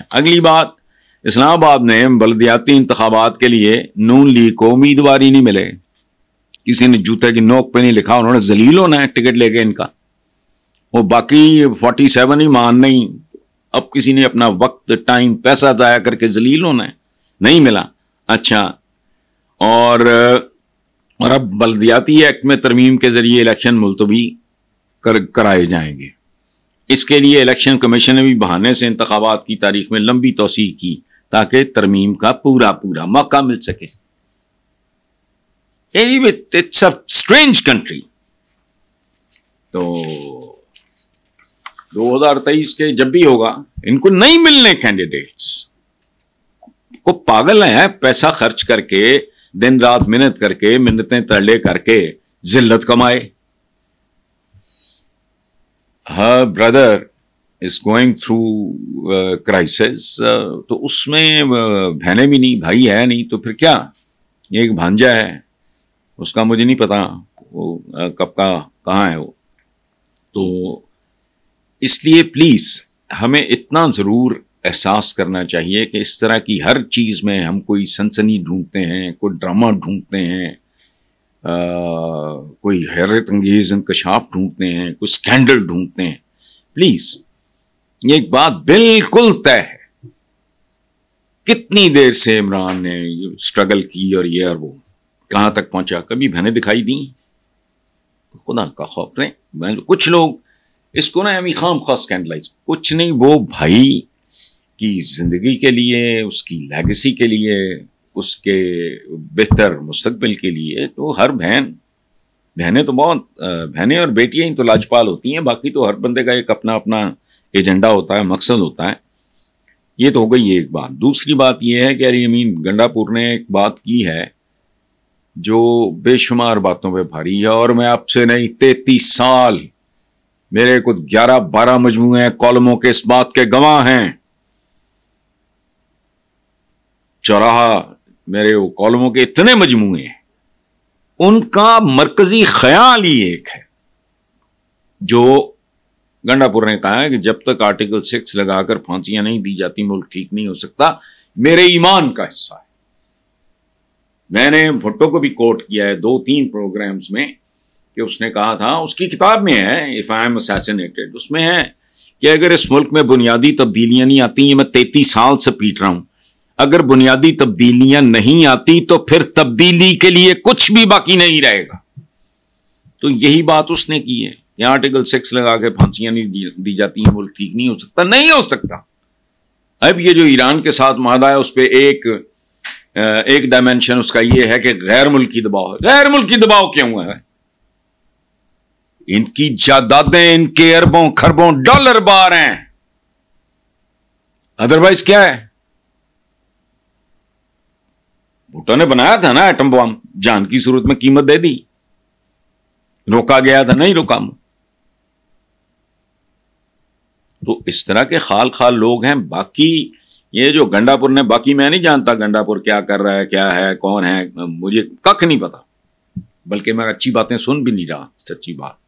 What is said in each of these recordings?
अच्छा अगली बात इस्लामाबाद में बलदियाती इंतबात के लिए नून लीग को उम्मीदवार ही नहीं मिले किसी ने जूते की नोक पे नहीं लिखा उन्होंने जलील होना है टिकट लेके इनका वो बाकी फोर्टी सेवन ही मान नहीं अब किसी ने अपना वक्त टाइम पैसा जाया करके जलील होना है नहीं मिला अच्छा और और अब बलदियाती एक्ट में तरमीम के जरिए इलेक्शन मुलतवी कर, कराए जाएंगे इसके लिए इलेक्शन कमीशन ने भी बहाने से इंतबात की तारीख में लंबी तोसी की ताकि तरमीम का पूरा पूरा मौका मिल सके इट्स अ स्ट्रेंज कंट्री तो दो हजार तेईस के जब भी होगा इनको नहीं मिलने कैंडिडेट्स को पागल है पैसा खर्च करके दिन रात मेहनत करके मिन्नतें तरले करके जिल्लत कमाए हर brother is going through crisis तो उसमें uh, बहने भी नहीं भाई है नहीं तो फिर क्या ये एक भांजा है उसका मुझे नहीं पता वो uh, कब का कहाँ है वो तो इसलिए प्लीज़ हमें इतना ज़रूर एहसास करना चाहिए कि इस तरह की हर चीज़ में हम कोई सनसनी ढूंढते हैं कोई ड्रामा ढूंढते हैं कोई हैरत अंगेज इंकशाफ ढूंढते हैं कोई स्कैंडल ढूंढते हैं प्लीज ये एक बात बिल्कुल तय है कितनी देर से इमरान ने स्ट्रगल की और ये और वो कहां तक पहुंचा कभी बहनें दिखाई दी खुदा का खौफ रहे कुछ लोग इसको ना अमी खाम खास स्कैंडलाइज कुछ नहीं वो भाई की जिंदगी के लिए उसकी लेगेसी के लिए उसके बेहतर मुस्तबिल के लिए तो हर बहन बहने तो बहुत बहनें और बेटियां ही तो लाजपाल होती हैं बाकी तो हर बंदे का एक अपना अपना एजेंडा होता है मकसद होता है ये तो हो गई एक बात दूसरी बात यह है कि अली अमीन गंडापुर ने एक बात की है जो बेशुमार बातों पे भारी है और मैं आपसे नहीं तैतीस साल मेरे कुछ ग्यारह बारह मजमू कॉलमों के इस बात के गवाह हैं चौराहा मेरे वो कॉलमों के इतने मजमू हैं उनका मरकजी ख्याल ही एक है जो गंडापुर ने कहा है कि जब तक आर्टिकल सिक्स लगाकर फांसियां नहीं दी जाती मुल्क ठीक नहीं हो सकता मेरे ईमान का हिस्सा है मैंने भुट्टो को भी कोट किया है दो तीन प्रोग्राम्स में कि उसने कहा था उसकी किताब में है इफ आई एम असैसिनेटेड उसमें है कि अगर इस मुल्क में बुनियादी तब्दीलियां नहीं आती ये मैं तैतीस साल से पीट रहा हूं अगर बुनियादी तब्दीलियां नहीं आती तो फिर तब्दीली के लिए कुछ भी बाकी नहीं रहेगा तो यही बात उसने की है यहां आर्टिकल सिक्स लगा के फांसियां नहीं दी जाती हैं मुल्क ठीक नहीं हो सकता नहीं हो सकता अब ये जो ईरान के साथ मादा है उस पर एक एक डायमेंशन उसका यह है कि गैर मुल्की दबाव है गैर मुल्की दबाव क्यों है इनकी जायदादें इनके अरबों खरबों डॉलर बार हैं अदरवाइज क्या है भुट्टो ने बनाया था ना एटम बम जान की सूरत में कीमत दे दी रोका गया था नहीं रोका तो इस तरह के खाल खाल लोग हैं बाकी ये जो गंडापुर ने बाकी मैं नहीं जानता गंडापुर क्या कर रहा है क्या है कौन है मुझे कख नहीं पता बल्कि मैं अच्छी बातें सुन भी नहीं रहा सच्ची बात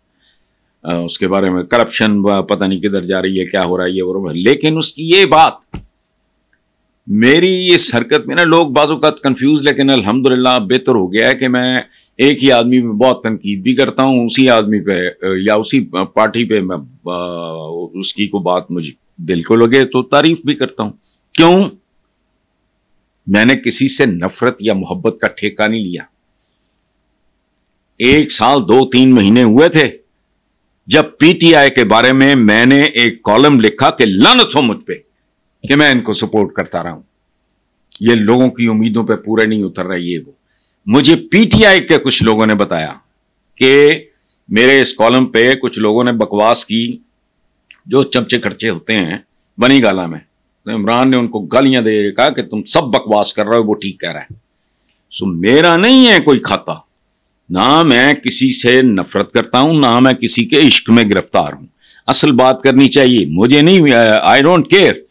उसके बारे में करप्शन पता नहीं किधर जा रही है क्या हो रहा है ये वो है लेकिन उसकी ये बात मेरी इस हरकत में ना लोग का कंफ्यूज लेकिन अल्हम्दुलिल्लाह बेहतर हो गया है कि मैं एक ही आदमी पे बहुत तनकीद भी करता हूँ उसी आदमी पे या उसी पार्टी पे मैं उसकी को बात मुझे दिल को लगे तो तारीफ भी करता हूं क्यों मैंने किसी से नफरत या मोहब्बत का ठेका नहीं लिया एक साल दो तीन महीने हुए थे जब पीटीआई के बारे में मैंने एक कॉलम लिखा कि लन थो मुझ पर कि मैं इनको सपोर्ट करता रहा हूं ये लोगों की उम्मीदों पे पूरे नहीं उतर रही ये वो मुझे पीटीआई के कुछ लोगों ने बताया कि मेरे इस कॉलम पे कुछ लोगों ने बकवास की जो चमचे खर्चे होते हैं बनी गाला में तो इमरान ने उनको गालियां दे कहा कि तुम सब बकवास कर रहे हो वो ठीक कह रहा है सो मेरा नहीं है कोई खाता ना मैं किसी से नफरत करता हूं ना मैं किसी के इश्क में गिरफ्तार हूं असल बात करनी चाहिए मुझे नहीं I don't care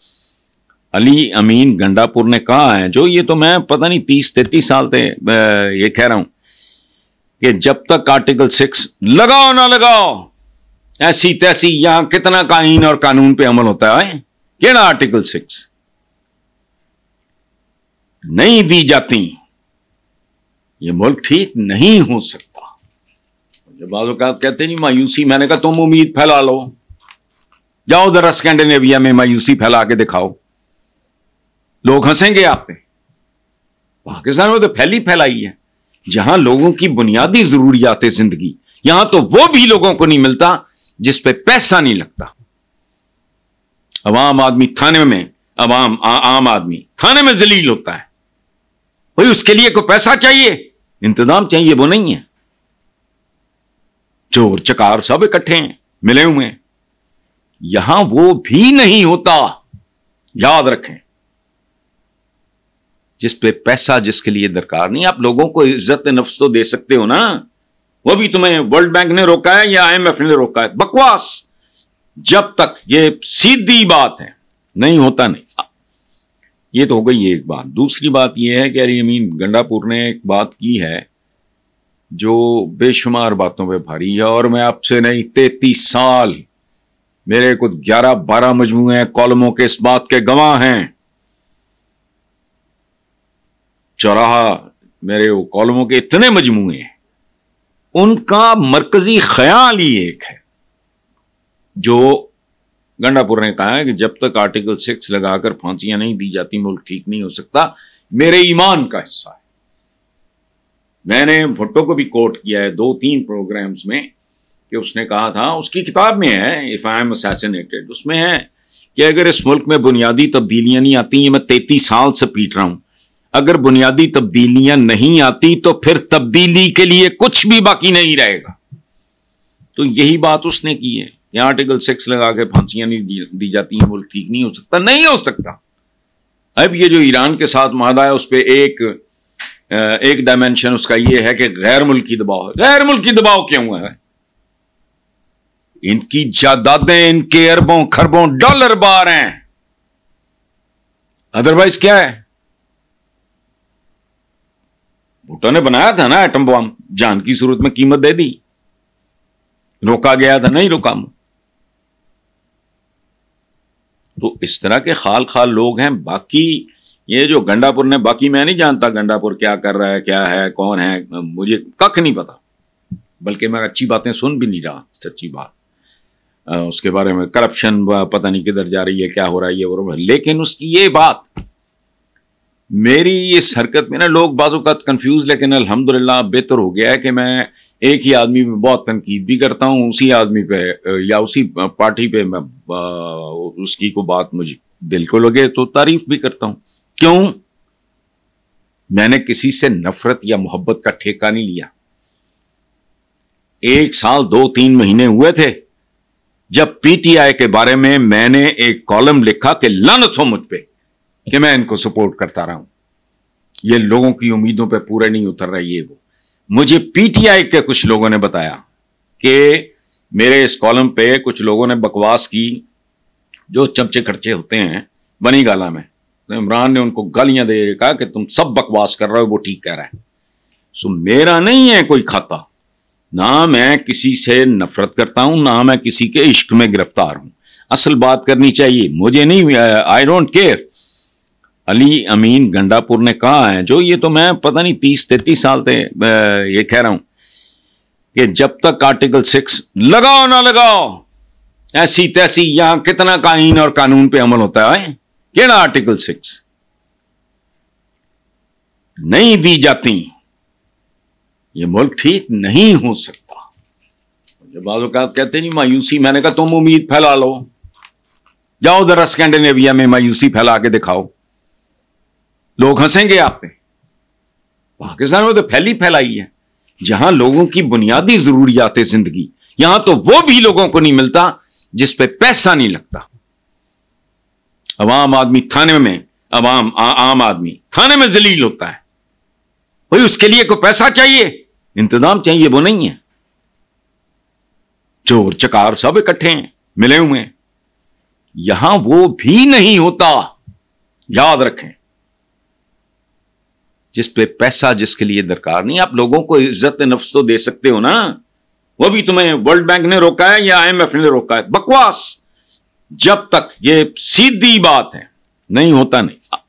Ali Amin Gandapur ने कहा है जो ये तो मैं पता नहीं तीस तैतीस साल से ये कह रहा हूं कि जब तक आर्टिकल सिक्स लगाओ ना लगाओ ऐसी तैसी यहां कितना कानून और कानून पे अमल होता है केड़ा आर्टिकल सिक्स नहीं दी जाती ये मुल्क ठीक नहीं हो सकता जब बात कहते नहीं मायूसी मैंने कहा तुम उम्मीद फैला लो जाओ उधर स्कैंडिनेविया में मायूसी फैला के दिखाओ लोग हंसेंगे आप पे पाकिस्तान में तो फैली फैलाई है जहां लोगों की बुनियादी जरूरियात जिंदगी यहां तो वो भी लोगों को नहीं मिलता जिस पे पैसा नहीं लगता आम आदमी थाने में आम आ, आम आदमी थाने में जलील होता है भाई उसके लिए कोई पैसा चाहिए इंतजाम चाहिए वो नहीं है चोर चकार सब इकट्ठे हैं मिले हुए हैं यहां वो भी नहीं होता याद रखें जिस पे पैसा जिसके लिए दरकार नहीं आप लोगों को इज्जत नफ्स तो दे सकते हो ना वो भी तुम्हें वर्ल्ड बैंक ने रोका है या आईएमएफ ने रोका है बकवास जब तक ये सीधी बात है नहीं होता नहीं ये तो हो गई एक बात दूसरी बात यह है कि अरे अमीन गंडापुर ने एक बात की है जो बेशुमार बातों पे भारी है और मैं आपसे नहीं तैतीस साल मेरे कुछ ग्यारह बारह मजमू कॉलमों के इस बात के गवाह हैं चौराहा मेरे वो कॉलमों के इतने मजमू हैं उनका मरकजी ख्याल ही एक है जो गंडापुर ने कहा है कि जब तक आर्टिकल सिक्स लगाकर फांसियां नहीं दी जाती मुल्क ठीक नहीं हो सकता मेरे ईमान का हिस्सा है मैंने भुट्टो को भी कोट किया है दो तीन प्रोग्राम्स में कि उसने कहा था उसकी किताब में है इफ आई एम असैसिनेटेड उसमें है कि अगर इस मुल्क में बुनियादी तब्दीलियां नहीं आती मैं तैतीस साल से पीट रहा हूं अगर बुनियादी तब्दीलियां नहीं आती तो फिर तब्दीली के लिए कुछ भी बाकी नहीं रहेगा तो यही बात उसने की है यहां आर्टिकल सिक्स लगा के फांसियां नहीं दी जाती हैं वो ठीक नहीं हो सकता नहीं हो सकता अब ये जो ईरान के साथ मादा है उस पर एक एक डायमेंशन उसका ये है कि गैर मुल्की दबाव है गैर मुल्की दबाव क्यों है इनकी जायदादें इनके अरबों खरबों डॉलर बार हैं अदरवाइज क्या है भुट्टो ने बनाया था ना एटम बम जान की सूरत में कीमत दे दी रोका गया था नहीं रोका तो इस तरह के खाल खाल लोग हैं बाकी ये जो गंडापुर ने बाकी मैं नहीं जानता गंडापुर क्या कर रहा है क्या है कौन है मुझे कख नहीं पता बल्कि मैं अच्छी बातें सुन भी नहीं रहा सच्ची बात उसके बारे में करप्शन पता नहीं किधर जा रही है क्या हो रहा है ये वो लेकिन उसकी ये बात मेरी इस हरकत में ना लोग बाज़ात कंफ्यूज लेकिन अलहमदुल्ला बेहतर हो गया है कि मैं एक ही आदमी पे बहुत तनकीद भी करता हूँ उसी आदमी पे या उसी पार्टी पे मैं उसकी को बात मुझे दिल को लगे तो तारीफ भी करता हूँ क्यों मैंने किसी से नफरत या मोहब्बत का ठेका नहीं लिया एक साल दो तीन महीने हुए थे जब पीटीआई के बारे में मैंने एक कॉलम लिखा कि लानत हो मुझ पर कि मैं इनको सपोर्ट करता रहा हूं ये लोगों की उम्मीदों पर पूरे नहीं उतर रही है वो मुझे पीटीआई के कुछ लोगों ने बताया कि मेरे इस कॉलम पे कुछ लोगों ने बकवास की जो चमचे खर्चे होते हैं बनी गाला में तो इमरान ने उनको गालियां दे कहा कि तुम सब बकवास कर रहे हो वो ठीक कह रहा है सो मेरा नहीं है कोई खाता ना मैं किसी से नफरत करता हूं ना मैं किसी के इश्क में गिरफ्तार हूं असल बात करनी चाहिए मुझे नहीं I don't care Ali Amin Gandapur ने कहा है जो ये तो मैं पता नहीं तीस तैतीस साल से ये कह रहा हूं कि जब तक आर्टिकल सिक्स लगाओ ना लगाओ ऐसी तैसी यहां कितना कानून और कानून पे अमल होता है केड़ा आर्टिकल सिक्स नहीं दी जाती ये मुल्क ठीक नहीं हो सकता जब बाज़ात कहते नहीं मायूसी मैंने कहा तुम उम्मीद फैला लो जाओ जरा स्कैंडिनेविया में मायूसी फैला के दिखाओ लोग हंसेंगे आप पे पाकिस्तान में तो फैली फैलाई है जहां लोगों की बुनियादी जरूरियात जिंदगी यहां तो वो भी लोगों को नहीं मिलता जिस पे पैसा नहीं लगता अवाम आदमी थाने में अवाम आ, आम आदमी थाने में जलील होता है भाई उसके लिए कोई पैसा चाहिए इंतजाम चाहिए वो नहीं है चोर चकार सब इकट्ठे हैं मिले हुए हैं यहां वो भी नहीं होता याद रखें जिस पे पैसा जिसके लिए दरकार नहीं आप लोगों को इज्जत नफ्स तो दे सकते हो ना वो भी तुम्हें वर्ल्ड बैंक ने रोका है या आईएमएफ ने रोका है बकवास जब तक ये सीधी बात है नहीं होता नहीं